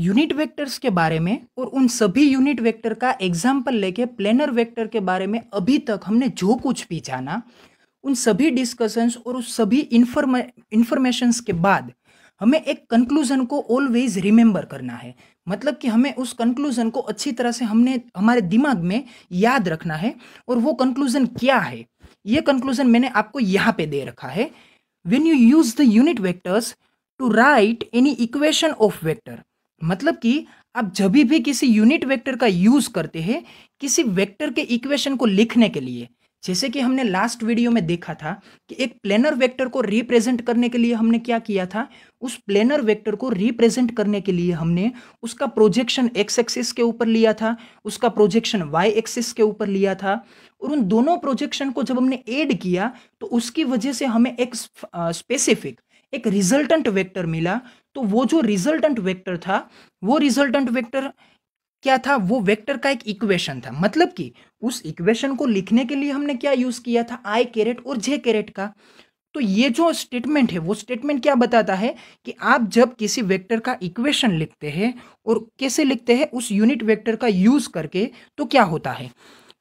unit vectors के बारे में और उन सभी यूनिट वेक्टर का एग्जाम्पल लेके प्लेनर वेक्टर के बारे में अभी तक हमने जो कुछ भी जाना उन सभी डिस्कशंस और उस सभी इंफॉर्मे इंफॉर्मेशंस के बाद हमें एक कंक्लूजन को ऑलवेज रिमेंबर करना है मतलब कि हमें उस कंक्लूजन को अच्छी तरह से हमने हमारे दिमाग में याद रखना है और वो कंक्लूजन क्या है ये कंक्लूजन मैंने आपको यहाँ पे दे रखा है when you use the unit vectors to write any equation of vector मतलब कि आप जब भी किसी यूनिट वेक्टर का यूज़ करते हैं किसी वेक्टर के इक्वेशन को लिखने के लिए जैसे कि हमने लास्ट वीडियो में देखा था कि एक प्लेनर वेक्टर को रिप्रेजेंट करने के लिए हमने क्या किया था उस प्लेनर वेक्टर को रिप्रेजेंट करने के लिए हमने उसका प्रोजेक्शन एक्स एक्सिस के ऊपर लिया था उसका प्रोजेक्शन वाई एक्सिस के ऊपर लिया था और उन दोनों प्रोजेक्शन को जब हमने एड किया तो उसकी वजह से हमें एक स्पेसिफिक एक रिजल्टेंट वेक्टर मिला तो वो जो रिजल्टेंट वेक्टर था वो रिजल्टेंट वेक्टर क्या था वो वेक्टर का एक इक्वेशन था मतलब कि उस इक्वेशन को लिखने के लिए हमने क्या यूज़ किया था आई कैरेट और जे कैरेट का तो ये जो स्टेटमेंट है वो स्टेटमेंट क्या बताता है कि आप जब किसी वेक्टर का इक्वेशन लिखते हैं और कैसे लिखते हैं उस यूनिट वेक्टर का यूज़ करके तो क्या होता है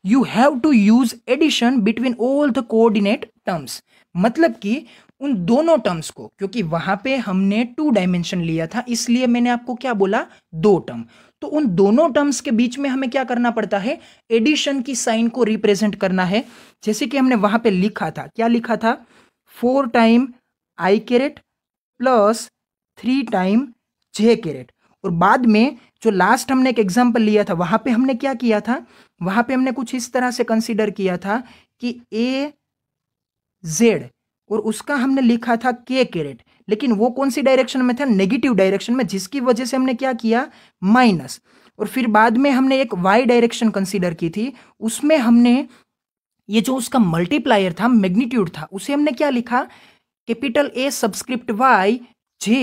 you have to use addition between all the coordinate terms मतलब कि उन दोनों टर्म्स को क्योंकि वहां पे हमने टू डायमेंशन लिया था इसलिए मैंने आपको क्या बोला दो टर्म तो उन दोनों टर्म्स के बीच में हमें क्या करना पड़ता है एडिशन की साइन को रिप्रेजेंट करना है जैसे कि हमने वहां पे लिखा था क्या लिखा था four time I caret plus three time J caret और बाद में जो लास्ट हमने एक एग्जाम्पल लिया था वहां पे हमने क्या किया था वहां पे हमने कुछ इस तरह से कंसिडर किया था कि ए जेड और उसका हमने लिखा था के कैरेट लेकिन वो कौन सी डायरेक्शन में था नेगेटिव डायरेक्शन में जिसकी वजह से हमने क्या किया माइनस और फिर बाद में हमने एक वाई डायरेक्शन कंसीडर की थी उसमें हमने ये जो उसका मल्टीप्लायर था मैग्नीट्यूड था उसे हमने क्या लिखा capital A subscript Y J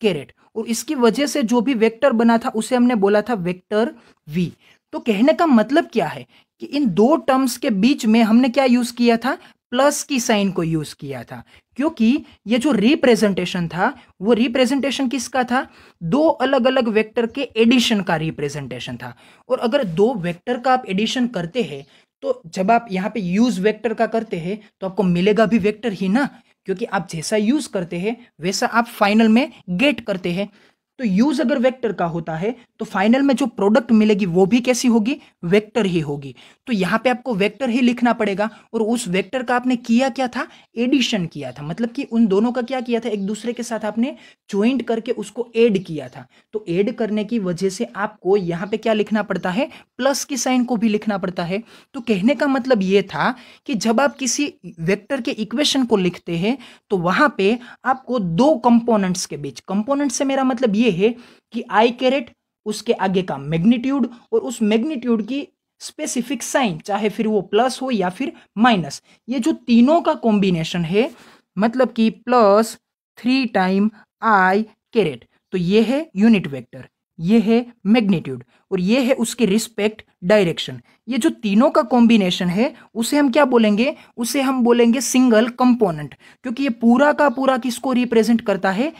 caret और इसकी वजह से जो भी वेक्टर बना था उसे हमने बोला था वेक्टर वी तो कहने का मतलब क्या है कि इन दो टर्म्स के बीच में हमने क्या यूज किया था प्लस की साइन को यूज किया था क्योंकि ये जो रिप्रेजेंटेशन था वो रिप्रेजेंटेशन किसका था दो अलग अलग वेक्टर के एडिशन का रिप्रेजेंटेशन था और अगर दो वेक्टर का आप एडिशन करते हैं तो जब आप यहाँ पे यूज वेक्टर का करते हैं तो आपको मिलेगा भी वेक्टर ही ना क्योंकि आप जैसा यूज करते हैं वैसा आप फाइनल में गेट करते हैं तो यूज अगर वेक्टर का होता है तो फाइनल में जो प्रोडक्ट मिलेगी वो भी कैसी होगी वेक्टर ही होगी तो यहां पे आपको वेक्टर ही लिखना पड़ेगा और उस वेक्टर का आपने किया क्या था एडिशन किया था मतलब कि उन दोनों का क्या किया था एक दूसरे के साथ आपने ज्वाइंट करके उसको एड किया था तो एड करने की वजह से आपको यहां पर क्या लिखना पड़ता है प्लस की साइन को भी लिखना पड़ता है तो कहने का मतलब यह था कि जब आप किसी वेक्टर के इक्वेशन को लिखते हैं तो वहां पर आपको दो कंपोनेंट्स के बीच कंपोनेंट से मेरा मतलब ये ये है कि आई कैरेट उसके आगे का मैग्नीट्यूड और उस मैग्नीट्यूड की स्पेसिफिक साइन चाहे फिर वो प्लस हो या फिर माइनस ये जो तीनों का कॉम्बिनेशन है मतलब कि plus three time I caret तो ये है यूनिट वेक्टर ये है मैग्नीट्यूड और ये है उसके रिस्पेक्ट डायरेक्शन ये जो तीनों का कॉम्बिनेशन है उसे हम क्या बोलेंगे उसे हम बोलेंगे सिंगल कंपोनेंट क्योंकि ये पूरा का पूरा किसको रिप्रेजेंट करता है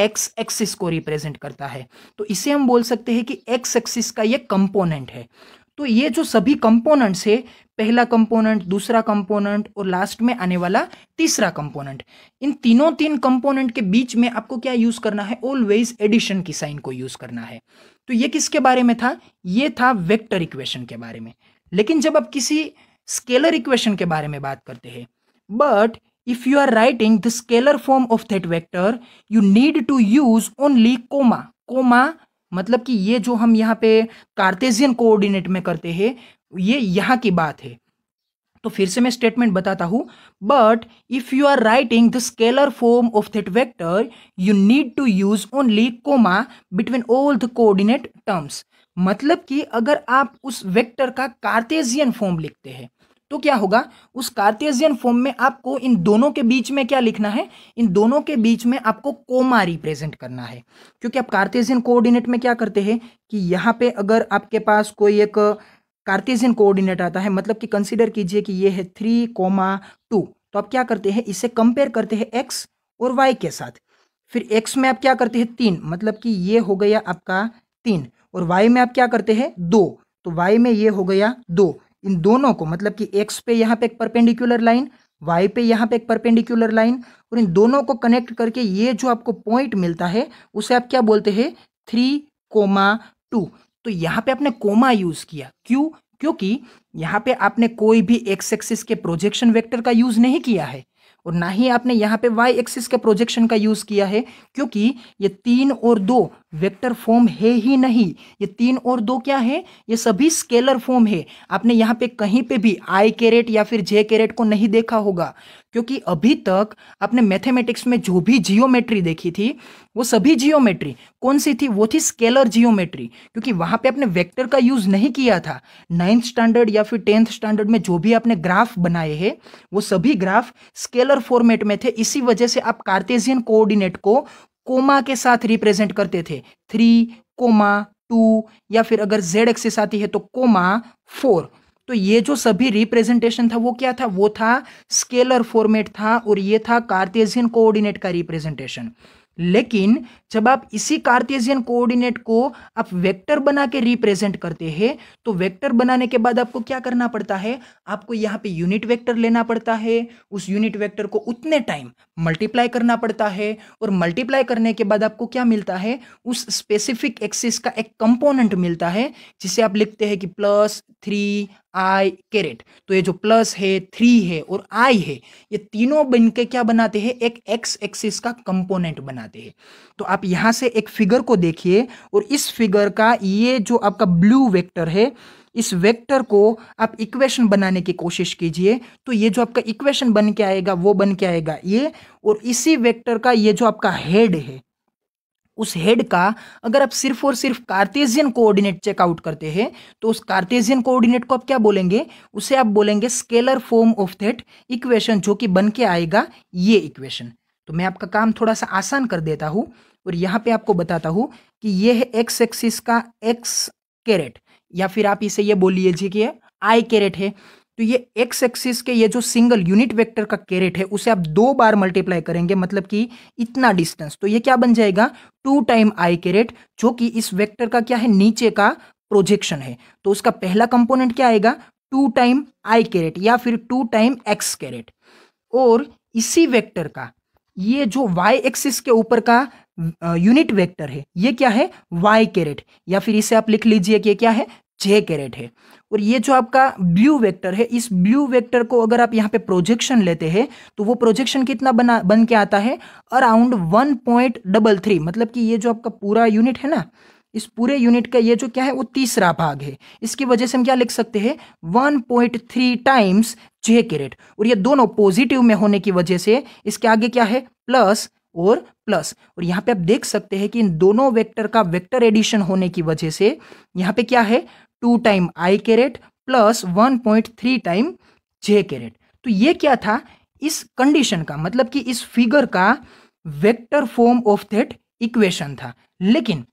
एक्स एक्सिस को रिप्रेजेंट करता है तो इसे हम बोल सकते हैं कि एक्स एक्सिस का ये कंपोनेंट है तो ये जो सभी कंपोनेंट्स है पहला कंपोनेंट दूसरा कंपोनेंट और लास्ट में आने वाला तीसरा कंपोनेंट इन तीनों तीन कंपोनेंट के बीच में आपको क्या यूज़ करना है ऑलवेज एडिशन की साइन को यूज़ करना है तो ये किसके बारे में था ये था वेक्टर इक्वेशन के बारे में लेकिन जब आप किसी स्केलर इक्वेशन के बारे में बात करते हैं but if you are writing the scalar form of that vector you need to use only comma comma मतलब कि ये जो हम यहाँ पे कार्तेजियन कोऑर्डिनेट में करते हैं ये यहाँ की बात है तो फिर से मैं स्टेटमेंट बताता हूँ but if you are writing the scalar form of that vector you need to use only comma between all the coordinate terms मतलब कि अगर आप उस वेक्टर का कार्तेजियन फॉर्म लिखते हैं तो क्या होगा उस कार्तेजियन फॉर्म में आपको इन दोनों के बीच में क्या लिखना है इन दोनों के बीच में आपको कोमा रिप्रेजेंट करना है क्योंकि आप कार्तेजियन कोऑर्डिनेट में क्या करते हैं कि यहाँ पे अगर आपके पास कोई एक कार्तेजियन कोऑर्डिनेट आता है मतलब कि कंसिडर कीजिए कि ये है थ्री कोमा टू तो आप क्या करते हैं इसे कंपेयर करते हैं एक्स और वाई के साथ फिर एक्स में आप क्या करते हैं तीन मतलब कि ये हो गया आपका तीन और वाई में आप क्या करते हैं दो तो वाई में ये हो गया दो इन दोनों को मतलब कि एक्स पे यहाँ पे एक परपेंडिकुलर लाइन वाई पे यहाँ पे एक परपेंडिकुलर लाइन और इन दोनों को कनेक्ट करके ये जो आपको पॉइंट मिलता है उसे आप क्या बोलते हैं थ्री कोमा टू तो यहाँ पे आपने कोमा यूज़ किया क्यों क्योंकि यहाँ पे आपने कोई भी एक्स एक्सिस के प्रोजेक्शन वेक्टर का यूज़ नहीं किया है और ना ही आपने यहाँ पे वाई एक्सिस के प्रोजेक्शन का यूज़ किया है क्योंकि ये तीन और दो वेक्टर फॉर्म है ही नहीं ये तीन और दो क्या है ये सभी स्केलर फॉर्म है आपने यहाँ पे कहीं पे भी आई कैरेट या फिर जे कैरेट को नहीं देखा होगा क्योंकि अभी तक आपने मैथमेटिक्स में जो भी जियोमेट्री देखी थी वो सभी जियोमेट्री कौन सी थी वो थी स्केलर जियोमेट्री क्योंकि वहां पे आपने वेक्टर का यूज़ नहीं किया था नाइन्थ स्टैंडर्ड या फिर टेंथ स्टैंडर्ड में जो भी आपने ग्राफ बनाए हैं वो सभी ग्राफ स्केलर फॉर्मेट में थे इसी वजह से आप कार्तेजियन कोऑर्डिनेट को कोमा के साथ रिप्रेजेंट करते थे थ्री कोमा टू या फिर अगर जेड एक्सिस आती है तो कोमा फोर तो ये जो सभी रिप्रेजेंटेशन था वो क्या था वो था स्केलर फॉर्मेट था और ये था कार्तेजियन कोऑर्डिनेट का रिप्रेजेंटेशन लेकिन जब आप इसी कार्टेशियन कोऑर्डिनेट को आप वेक्टर बना के रिप्रेजेंट करते हैं तो वेक्टर बनाने के बाद आपको क्या करना पड़ता है आपको यहाँ पे यूनिट वेक्टर लेना पड़ता है उस यूनिट वेक्टर को उतने टाइम मल्टीप्लाई करना पड़ता है और मल्टीप्लाई करने के बाद आपको क्या मिलता है उस स्पेसिफिक एक्सिस का एक कंपोनेंट मिलता है जिसे आप लिखते हैं कि प्लस थ्री आई कैरेट तो ये जो प्लस है थ्री है और आई है ये तीनों बन के क्या बनाते हैं एक एक्स एक्सिस का कंपोनेंट बनाते हैं तो आप यहाँ से एक फिगर को देखिए और इस फिगर का ये जो आपका ब्लू वेक्टर है इस वेक्टर को आप इक्वेशन बनाने की कोशिश कीजिए तो ये जो आपका इक्वेशन बन के आएगा वो बन के आएगा ये और इसी वेक्टर का ये जो आपका हेड है उस हेड का अगर आप सिर्फ और सिर्फ कार्तेजियन कोऑर्डिनेट चेकआउट करते हैं तो उस कार्तेजियन कोऑर्डिनेट को आप क्या बोलेंगे उसे आप बोलेंगे scalar form of that equation जो कि बन के आएगा ये इक्वेशन तो मैं आपका काम थोड़ा सा आसान कर देता हूँ और यहाँ पे आपको बताता हूँ कि ये है एक्स एक्सिस का एक्स कैरेट या फिर आप इसे ये बोल लीजिए कि आई कैरेट है तो ये एक्स एक्सिस के ये जो सिंगल यूनिट वेक्टर का कैरेट है उसे आप दो बार मल्टीप्लाई करेंगे मतलब कि इतना डिस्टेंस तो ये क्या बन जाएगा टू टाइम आई कैरेट जो कि इस वेक्टर का क्या है नीचे का प्रोजेक्शन है तो उसका पहला कंपोनेंट क्या आएगा टू टाइम आई कैरेट या फिर टू टाइम एक्स कैरेट और इसी वेक्टर का ये जो वाई एक्सिस के ऊपर का यूनिट वेक्टर है ये क्या है वाई कैरेट या फिर इसे आप लिख लीजिए कि क्या है छः कैरेट है और ये जो आपका ब्लू वेक्टर है इस ब्लू वेक्टर को अगर आप यहाँ पे प्रोजेक्शन लेते हैं तो वो प्रोजेक्शन कितना बना बन के आता है around one point double three मतलब कि ये जो आपका पूरा यूनिट है ना इस पूरे यूनिट का ये जो क्या है वो तीसरा भाग है इसकी वजह से हम क्या लिख सकते हैं one point three times J caret और ये दोनों पॉजिटिव में होने की वजह से इसके आगे क्या है प्लस और प्लस और यहाँ पे आप देख सकते हैं कि इन दोनों वेक्टर का वेक्टर एडिशन होने की वजह से यहाँ पे क्या है two time I caret plus one point three time J caret तो ये क्या था इस कंडीशन का मतलब कि इस फिगर का vector form of that equation था लेकिन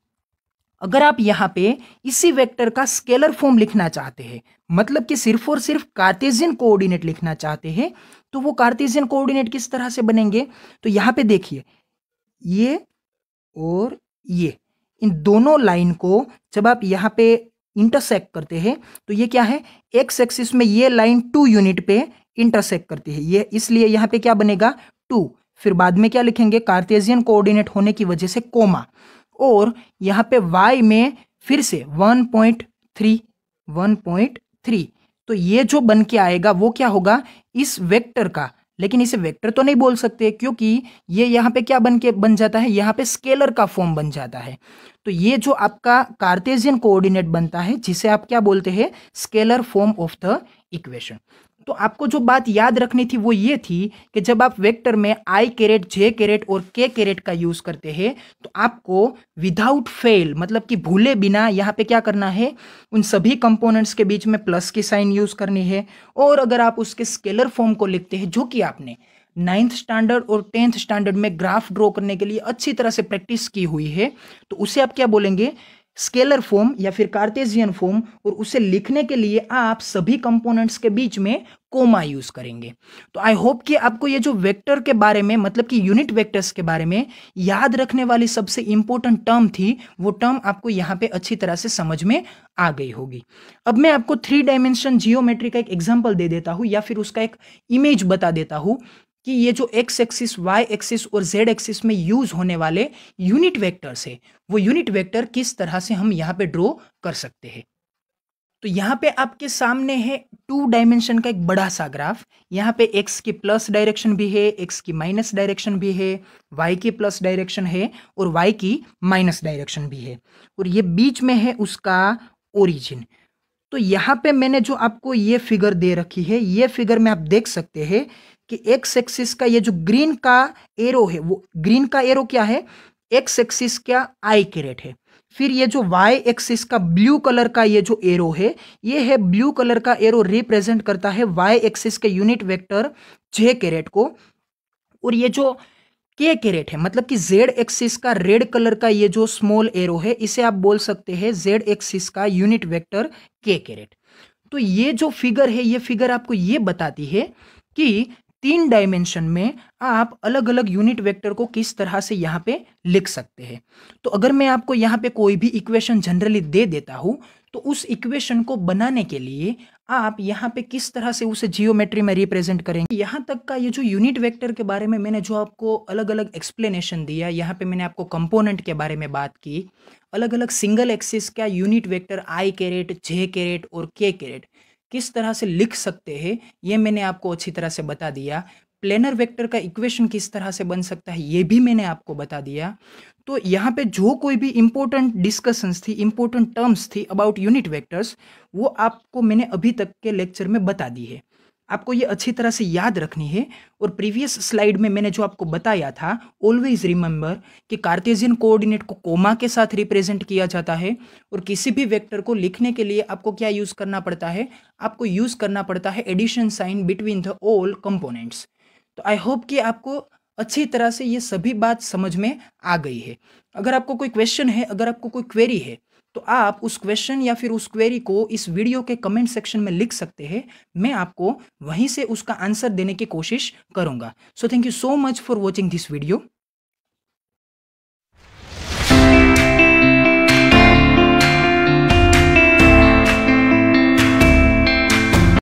अगर आप यहाँ पे इसी वेक्टर का स्केलर फॉर्म लिखना चाहते हैं मतलब कि सिर्फ और सिर्फ कार्टेजियन कोऑर्डिनेट लिखना चाहते हैं तो वो कार्टेजियन कोऑर्डिनेट किस तरह से बनेंगे तो यहाँ पे देखिए ये और ये इन दोनों लाइन को जब आप यहाँ पे इंटरसेक्ट करते हैं तो ये क्या है एक्स एक्सिस में ये लाइन टू यूनिट पे इंटरसेक्ट करती है ये इसलिए यहाँ पे क्या बनेगा टू फिर बाद में क्या लिखेंगे कार्तेजियन कोऑर्डिनेट होने की वजह से कोमा और यहाँ पे वाई में फिर से one point three one point three तो ये जो बन के आएगा वो क्या होगा इस वेक्टर का लेकिन इसे वेक्टर तो नहीं बोल सकते क्योंकि ये यहाँ पे क्या बन के बन जाता है यहाँ पे स्केलर का फॉर्म बन जाता है तो ये जो आपका कार्तेजियन कोऑर्डिनेट बनता है जिसे आप क्या बोलते हैं scalar form of the equation तो आपको जो बात याद रखनी थी वो ये थी कि जब आप वेक्टर में आई कैरेट जे कैरेट और के कैरेट का यूज़ करते हैं तो आपको विदाउट फेल मतलब कि भूले बिना यहाँ पे क्या करना है उन सभी कंपोनेंट्स के बीच में प्लस की साइन यूज़ करनी है और अगर आप उसके स्केलर फॉर्म को लिखते हैं जो कि आपने नाइन्थ स्टैंडर्ड और टेंथ स्टैंडर्ड में ग्राफ ड्रॉ करने के लिए अच्छी तरह से प्रैक्टिस की हुई है तो उसे आप क्या बोलेंगे स्केलर फॉर्म या फिर कार्टेजियन फॉर्म और उसे लिखने के लिए आप सभी कंपोनेंट्स के बीच में कोमा यूज करेंगे तो आई होप कि आपको ये जो वेक्टर के बारे में मतलब कि यूनिट वेक्टर्स के बारे में याद रखने वाली सबसे इंपॉर्टेंट टर्म थी वो टर्म आपको यहाँ पे अच्छी तरह से समझ में आ गई होगी अब मैं आपको थ्री डायमेंशन जियोमेट्री का एक एग्जाम्पल दे देता हूँ या फिर उसका एक इमेज बता देता हूँ कि ये जो एक्स एक्सिस वाई एक्सिस और जेड एक्सिस में यूज होने वाले यूनिट वेक्टर्स है वो यूनिट वेक्टर किस तरह से हम यहाँ पे ड्रॉ कर सकते हैं तो यहाँ पे आपके सामने है टू डायमेंशन का एक बड़ा सा ग्राफ यहाँ पे एक्स की प्लस डायरेक्शन भी है एक्स की माइनस डायरेक्शन भी है वाई की प्लस डायरेक्शन है और वाई की माइनस डायरेक्शन भी है और ये बीच में है उसका ओरिजिन तो यहाँ पे मैंने जो आपको ये फिगर दे रखी है ये फिगर में आप देख सकते हैं कि एक्स एक्सिस का ये जो ग्रीन का एरो है वो ग्रीन का एरो क्या है एक्स एक्सिस का आई कैरेट है फिर ये जो वाई एक्सिस का ब्लू कलर का ये जो एरो है ये है ब्लू कलर का एरो रिप्रेजेंट करता है वाई एक्सिस के यूनिट वेक्टर जे कैरेट को और ये जो के कैरेट है मतलब कि जेड एक्सिस का रेड कलर का ये जो स्मॉल एरो है इसे आप बोल सकते हैं जेड एक्सिस का यूनिट वेक्टर के कैरेट तो ये जो फिगर है ये फिगर आपको ये बताती है कि तीन डायमेंशन में आप अलग अलग यूनिट वेक्टर को किस तरह से यहाँ पे लिख सकते हैं तो अगर मैं आपको यहाँ पे कोई भी इक्वेशन जनरली दे देता हूँ तो उस इक्वेशन को बनाने के लिए आप यहाँ पे किस तरह से उसे जियोमेट्री में रिप्रेजेंट करेंगे यहाँ तक का ये जो यूनिट वेक्टर के बारे में मैंने जो आपको अलग अलग एक्सप्लेनेशन दिया यहाँ पे मैंने आपको कंपोनेंट के बारे में बात की अलग अलग सिंगल एक्सिस का unit vector I caret J caret और के कैरेट किस तरह से लिख सकते हैं ये मैंने आपको अच्छी तरह से बता दिया प्लेनर वेक्टर का इक्वेशन किस तरह से बन सकता है ये भी मैंने आपको बता दिया तो यहाँ पे जो कोई भी इम्पोर्टेंट डिस्कशंस थी इम्पोर्टेंट टर्म्स थी अबाउट यूनिट वेक्टर्स वो आपको मैंने अभी तक के लेक्चर में बता दी है आपको ये अच्छी तरह से याद रखनी है और प्रीवियस स्लाइड में मैंने जो आपको बताया था ऑलवेज रिमेंबर कि कार्तेजियन कोऑर्डिनेट को कोमा के साथ रिप्रेजेंट किया जाता है और किसी भी वेक्टर को लिखने के लिए आपको क्या यूज़ करना पड़ता है आपको यूज़ करना पड़ता है addition sign between the all components तो आई होप कि आपको अच्छी तरह से ये सभी बात समझ में आ गई है अगर आपको कोई क्वेश्चन है अगर आपको कोई क्वेरी है तो आप उस क्वेश्चन या फिर उस क्वेरी को इस वीडियो के कमेंट सेक्शन में लिख सकते हैं मैं आपको वहीं से उसका आंसर देने की कोशिश करूंगा so thank you so much for watching this video